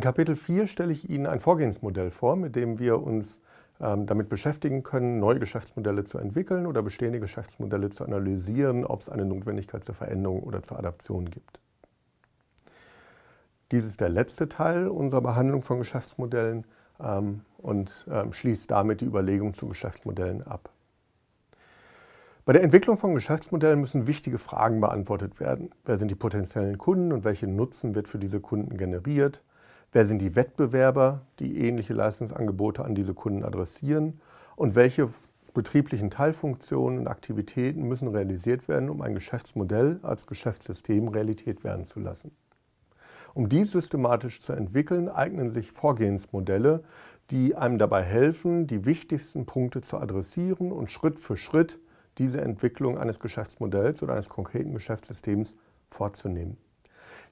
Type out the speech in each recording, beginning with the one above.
In Kapitel 4 stelle ich Ihnen ein Vorgehensmodell vor, mit dem wir uns ähm, damit beschäftigen können, neue Geschäftsmodelle zu entwickeln oder bestehende Geschäftsmodelle zu analysieren, ob es eine Notwendigkeit zur Veränderung oder zur Adaption gibt. Dies ist der letzte Teil unserer Behandlung von Geschäftsmodellen ähm, und ähm, schließt damit die Überlegung zu Geschäftsmodellen ab. Bei der Entwicklung von Geschäftsmodellen müssen wichtige Fragen beantwortet werden. Wer sind die potenziellen Kunden und welchen Nutzen wird für diese Kunden generiert? Wer sind die Wettbewerber, die ähnliche Leistungsangebote an diese Kunden adressieren? Und welche betrieblichen Teilfunktionen und Aktivitäten müssen realisiert werden, um ein Geschäftsmodell als Geschäftssystem Realität werden zu lassen? Um dies systematisch zu entwickeln, eignen sich Vorgehensmodelle, die einem dabei helfen, die wichtigsten Punkte zu adressieren und Schritt für Schritt diese Entwicklung eines Geschäftsmodells oder eines konkreten Geschäftssystems vorzunehmen.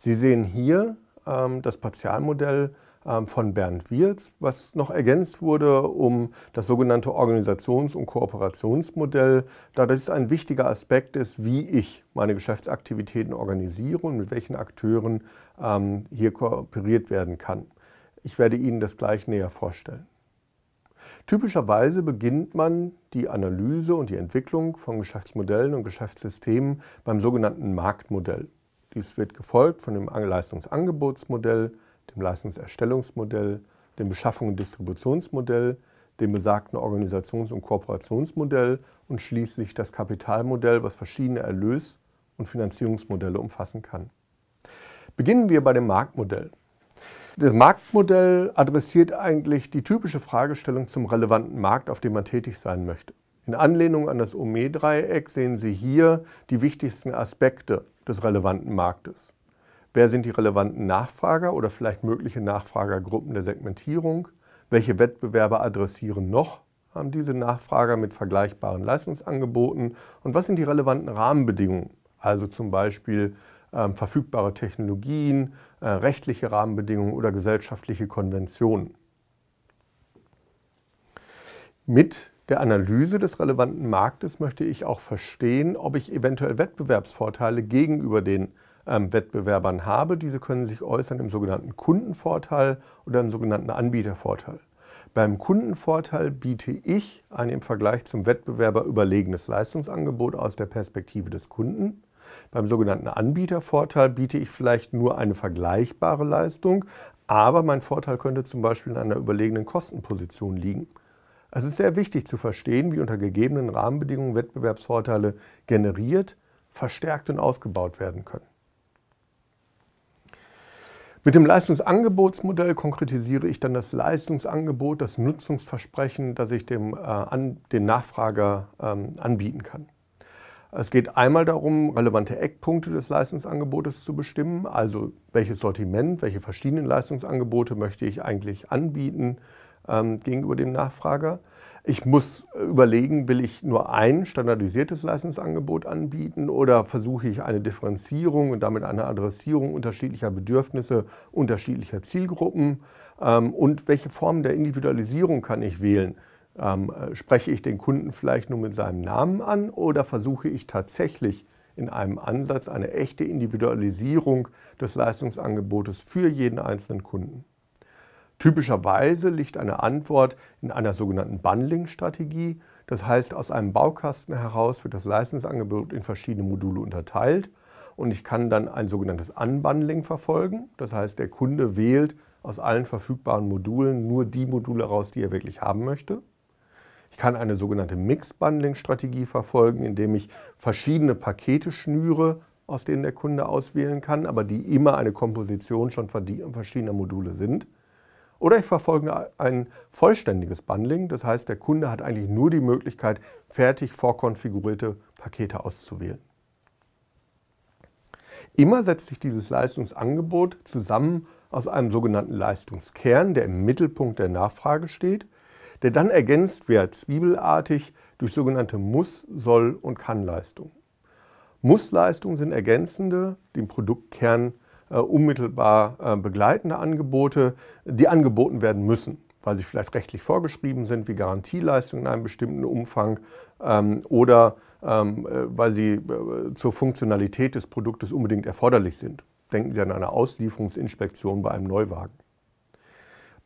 Sie sehen hier ähm, das Partialmodell ähm, von Bernd Wirz, was noch ergänzt wurde um das sogenannte Organisations- und Kooperationsmodell, da das ein wichtiger Aspekt ist, wie ich meine Geschäftsaktivitäten organisiere und mit welchen Akteuren ähm, hier kooperiert werden kann. Ich werde Ihnen das gleich näher vorstellen. Typischerweise beginnt man die Analyse und die Entwicklung von Geschäftsmodellen und Geschäftssystemen beim sogenannten Marktmodell. Dies wird gefolgt von dem Leistungsangebotsmodell, dem Leistungserstellungsmodell, dem Beschaffung- und Distributionsmodell, dem besagten Organisations- und Kooperationsmodell und schließlich das Kapitalmodell, was verschiedene Erlös- und Finanzierungsmodelle umfassen kann. Beginnen wir bei dem Marktmodell. Das Marktmodell adressiert eigentlich die typische Fragestellung zum relevanten Markt, auf dem man tätig sein möchte. In Anlehnung an das OME-Dreieck sehen Sie hier die wichtigsten Aspekte des relevanten Marktes. Wer sind die relevanten Nachfrager oder vielleicht mögliche Nachfragergruppen der Segmentierung? Welche Wettbewerber adressieren noch ähm, diese Nachfrager mit vergleichbaren Leistungsangeboten? Und was sind die relevanten Rahmenbedingungen? Also zum Beispiel ähm, verfügbare Technologien, äh, rechtliche Rahmenbedingungen oder gesellschaftliche Konventionen. Mit der Analyse des relevanten Marktes möchte ich auch verstehen, ob ich eventuell Wettbewerbsvorteile gegenüber den ähm, Wettbewerbern habe. Diese können sich äußern im sogenannten Kundenvorteil oder im sogenannten Anbietervorteil. Beim Kundenvorteil biete ich ein im Vergleich zum Wettbewerber überlegenes Leistungsangebot aus der Perspektive des Kunden. Beim sogenannten Anbietervorteil biete ich vielleicht nur eine vergleichbare Leistung, aber mein Vorteil könnte zum Beispiel in einer überlegenen Kostenposition liegen. Es ist sehr wichtig zu verstehen, wie unter gegebenen Rahmenbedingungen Wettbewerbsvorteile generiert, verstärkt und ausgebaut werden können. Mit dem Leistungsangebotsmodell konkretisiere ich dann das Leistungsangebot, das Nutzungsversprechen, das ich dem, äh, an, dem Nachfrager ähm, anbieten kann. Es geht einmal darum, relevante Eckpunkte des Leistungsangebotes zu bestimmen, also welches Sortiment, welche verschiedenen Leistungsangebote möchte ich eigentlich anbieten, ähm, gegenüber dem Nachfrager. Ich muss überlegen, will ich nur ein standardisiertes Leistungsangebot anbieten oder versuche ich eine Differenzierung und damit eine Adressierung unterschiedlicher Bedürfnisse, unterschiedlicher Zielgruppen ähm, und welche Formen der Individualisierung kann ich wählen? Ähm, äh, spreche ich den Kunden vielleicht nur mit seinem Namen an oder versuche ich tatsächlich in einem Ansatz eine echte Individualisierung des Leistungsangebotes für jeden einzelnen Kunden? Typischerweise liegt eine Antwort in einer sogenannten Bundling-Strategie. Das heißt, aus einem Baukasten heraus wird das Leistungsangebot in verschiedene Module unterteilt und ich kann dann ein sogenanntes Unbundling verfolgen. Das heißt, der Kunde wählt aus allen verfügbaren Modulen nur die Module raus, die er wirklich haben möchte. Ich kann eine sogenannte Mix-Bundling-Strategie verfolgen, indem ich verschiedene Pakete schnüre, aus denen der Kunde auswählen kann, aber die immer eine Komposition schon verschiedener Module sind. Oder ich verfolge ein vollständiges Bundling, das heißt, der Kunde hat eigentlich nur die Möglichkeit, fertig vorkonfigurierte Pakete auszuwählen. Immer setzt sich dieses Leistungsangebot zusammen aus einem sogenannten Leistungskern, der im Mittelpunkt der Nachfrage steht, der dann ergänzt wird, zwiebelartig, durch sogenannte Muss-, Soll- und Kann-Leistungen. Muss-Leistungen sind ergänzende, dem Produktkern äh, unmittelbar äh, begleitende Angebote, die angeboten werden müssen, weil sie vielleicht rechtlich vorgeschrieben sind, wie Garantieleistungen in einem bestimmten Umfang ähm, oder ähm, äh, weil sie zur Funktionalität des Produktes unbedingt erforderlich sind. Denken Sie an eine Auslieferungsinspektion bei einem Neuwagen.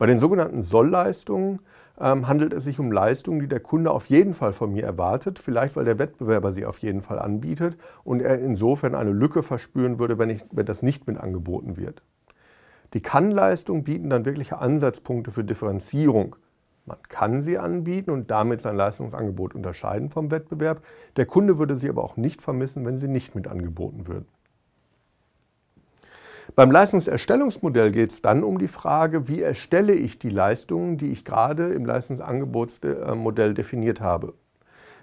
Bei den sogenannten Sollleistungen ähm, handelt es sich um Leistungen, die der Kunde auf jeden Fall von mir erwartet, vielleicht weil der Wettbewerber sie auf jeden Fall anbietet und er insofern eine Lücke verspüren würde, wenn, ich, wenn das nicht mit angeboten wird. Die Kann-Leistungen bieten dann wirkliche Ansatzpunkte für Differenzierung. Man kann sie anbieten und damit sein Leistungsangebot unterscheiden vom Wettbewerb. Der Kunde würde sie aber auch nicht vermissen, wenn sie nicht mit angeboten würden. Beim Leistungserstellungsmodell geht es dann um die Frage, wie erstelle ich die Leistungen, die ich gerade im Leistungsangebotsmodell definiert habe.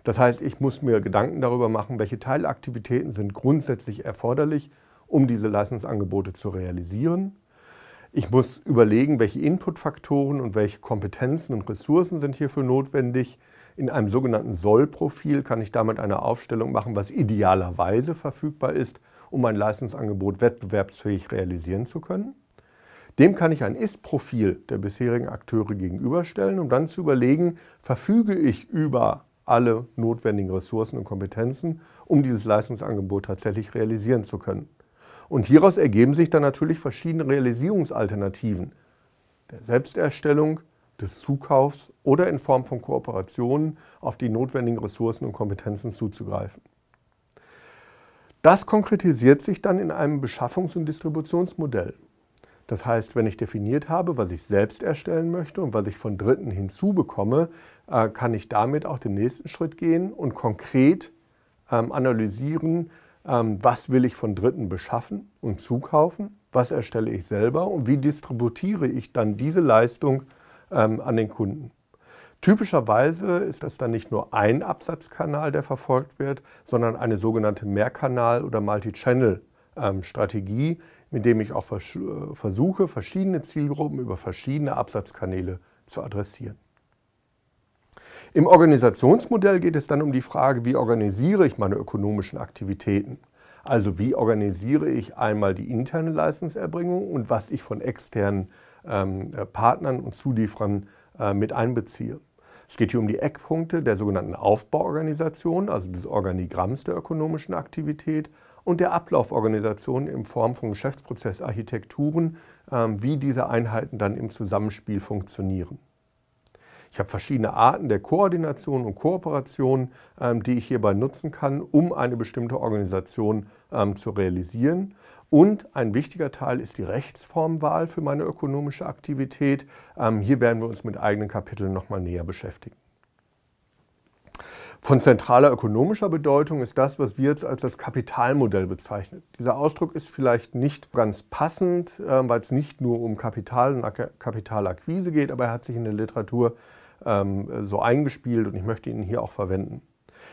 Das heißt, ich muss mir Gedanken darüber machen, welche Teilaktivitäten sind grundsätzlich erforderlich, um diese Leistungsangebote zu realisieren. Ich muss überlegen, welche Inputfaktoren und welche Kompetenzen und Ressourcen sind hierfür notwendig. In einem sogenannten Sollprofil kann ich damit eine Aufstellung machen, was idealerweise verfügbar ist um ein Leistungsangebot wettbewerbsfähig realisieren zu können. Dem kann ich ein Ist-Profil der bisherigen Akteure gegenüberstellen, um dann zu überlegen, verfüge ich über alle notwendigen Ressourcen und Kompetenzen, um dieses Leistungsangebot tatsächlich realisieren zu können. Und hieraus ergeben sich dann natürlich verschiedene Realisierungsalternativen der Selbsterstellung, des Zukaufs oder in Form von Kooperationen auf die notwendigen Ressourcen und Kompetenzen zuzugreifen. Das konkretisiert sich dann in einem Beschaffungs- und Distributionsmodell. Das heißt, wenn ich definiert habe, was ich selbst erstellen möchte und was ich von Dritten hinzubekomme, äh, kann ich damit auch den nächsten Schritt gehen und konkret ähm, analysieren, ähm, was will ich von Dritten beschaffen und zukaufen, was erstelle ich selber und wie distributiere ich dann diese Leistung ähm, an den Kunden. Typischerweise ist das dann nicht nur ein Absatzkanal, der verfolgt wird, sondern eine sogenannte Mehrkanal- oder Multi-Channel-Strategie, ähm, mit dem ich auch vers äh, versuche, verschiedene Zielgruppen über verschiedene Absatzkanäle zu adressieren. Im Organisationsmodell geht es dann um die Frage, wie organisiere ich meine ökonomischen Aktivitäten? Also wie organisiere ich einmal die interne Leistungserbringung und was ich von externen ähm, Partnern und Zulieferern äh, mit einbeziehe. Es geht hier um die Eckpunkte der sogenannten Aufbauorganisation, also des Organigramms der ökonomischen Aktivität und der Ablauforganisation in Form von Geschäftsprozessarchitekturen, ähm, wie diese Einheiten dann im Zusammenspiel funktionieren. Ich habe verschiedene Arten der Koordination und Kooperation, ähm, die ich hierbei nutzen kann, um eine bestimmte Organisation ähm, zu realisieren. Und ein wichtiger Teil ist die Rechtsformwahl für meine ökonomische Aktivität. Ähm, hier werden wir uns mit eigenen Kapiteln nochmal näher beschäftigen. Von zentraler ökonomischer Bedeutung ist das, was wir jetzt als das Kapitalmodell bezeichnen. Dieser Ausdruck ist vielleicht nicht ganz passend, weil es nicht nur um Kapital und Kapitalakquise geht, aber er hat sich in der Literatur ähm, so eingespielt und ich möchte ihn hier auch verwenden.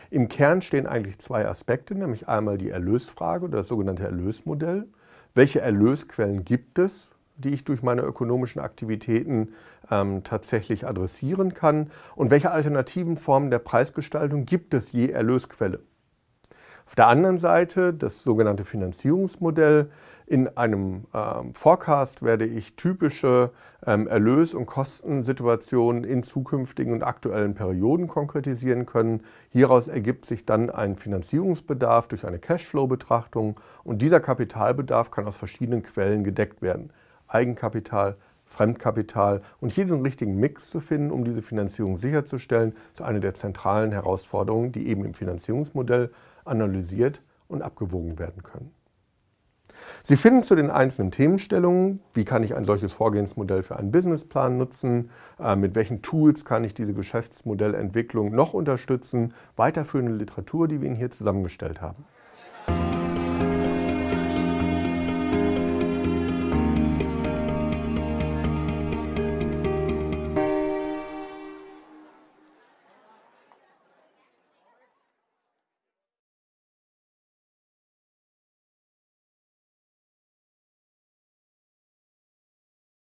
Im Kern stehen eigentlich zwei Aspekte, nämlich einmal die Erlösfrage oder das sogenannte Erlösmodell. Welche Erlösquellen gibt es, die ich durch meine ökonomischen Aktivitäten ähm, tatsächlich adressieren kann? Und welche alternativen Formen der Preisgestaltung gibt es je Erlösquelle? Auf der anderen Seite das sogenannte Finanzierungsmodell. In einem ähm, Forecast werde ich typische ähm, Erlös- und Kostensituationen in zukünftigen und aktuellen Perioden konkretisieren können. Hieraus ergibt sich dann ein Finanzierungsbedarf durch eine Cashflow-Betrachtung und dieser Kapitalbedarf kann aus verschiedenen Quellen gedeckt werden. Eigenkapital, Fremdkapital und hier den richtigen Mix zu finden, um diese Finanzierung sicherzustellen, ist eine der zentralen Herausforderungen, die eben im Finanzierungsmodell analysiert und abgewogen werden können. Sie finden zu den einzelnen Themenstellungen, wie kann ich ein solches Vorgehensmodell für einen Businessplan nutzen, äh, mit welchen Tools kann ich diese Geschäftsmodellentwicklung noch unterstützen, weiterführende Literatur, die wir Ihnen hier zusammengestellt haben.